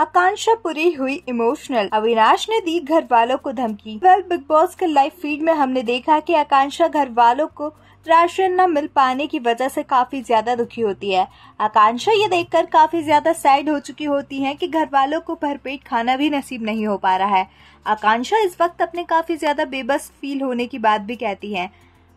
आकांक्षा पूरी हुई इमोशनल अविनाश ने दी घर वालों को धमकी वेल बिग बॉस के लाइव फीड में हमने देखा कि आकांक्षा घर वालों को राशन न मिल पाने की वजह से काफी ज्यादा दुखी होती है आकांक्षा ये देखकर काफी ज्यादा सैड हो चुकी होती है कि घर वालों को भरपेट खाना भी नसीब नहीं हो पा रहा है आकांक्षा इस वक्त अपने काफी ज्यादा बेबस फील होने की बात भी कहती है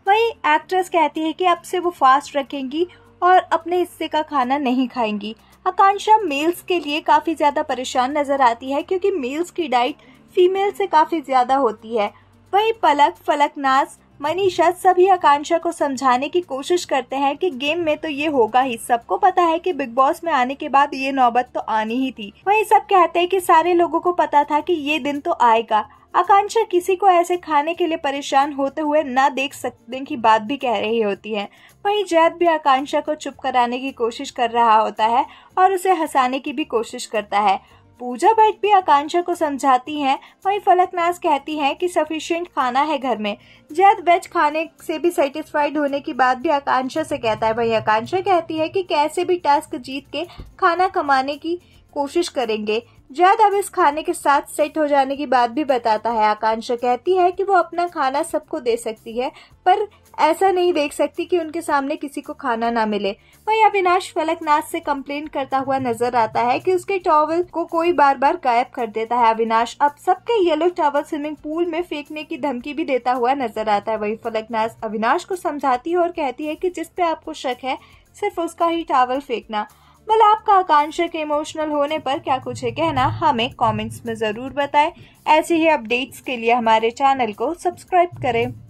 वही एक्ट्रेस कहती है कि अब से वो फास्ट रखेंगी और अपने हिस्से का खाना नहीं खाएंगी आकांक्षा मेल्स के लिए काफ़ी ज़्यादा परेशान नज़र आती है क्योंकि मेल्स की डाइट फीमेल से काफ़ी ज़्यादा होती है वहीं पलक फलकनाश मनीषा सभी आकांक्षा को समझाने की कोशिश करते हैं कि गेम में तो ये होगा ही सबको पता है कि बिग बॉस में आने के बाद ये नौबत तो आनी ही थी वही सब कहते हैं कि सारे लोगों को पता था कि ये दिन तो आएगा आकांक्षा किसी को ऐसे खाने के लिए परेशान होते हुए ना देख सकने की बात भी कह रही होती है वहीं जैद भी आकांक्षा को चुप कराने की कोशिश कर रहा होता है और उसे हंसाने की भी कोशिश करता है पूजा भट्ट भी आकांक्षा को समझाती हैं वही फलकनाज कहती हैं कि सफिशिएंट खाना है घर में जैद वेज खाने से भी सेटिस्फाइड होने की बात भी आकांक्षा से कहता है वही आकांक्षा कहती है कि कैसे भी टास्क जीत के खाना कमाने की कोशिश करेंगे जैद अब इस खाने के साथ सेट हो जाने की बात भी बताता है आकांक्षा कहती है कि वो अपना खाना सबको दे सकती है पर ऐसा नहीं देख सकती कि उनके सामने किसी को खाना ना मिले वही अविनाश फलकनाथ से कम्प्लेन करता हुआ नजर आता है कि उसके टॉवल को कोई बार बार गायब कर देता है अविनाश अब सबके येलो टॉवल स्विमिंग पूल में फेंकने की धमकी भी देता हुआ नजर आता है वही फलकनाथ अविनाश को समझाती है और कहती है की जिसपे आपको शक है सिर्फ उसका ही टॉवल फेंकना मतलब आपका आकांक्षा के इमोशनल होने पर क्या कुछ है कहना हमें कमेंट्स में ज़रूर बताएं ऐसे ही अपडेट्स के लिए हमारे चैनल को सब्सक्राइब करें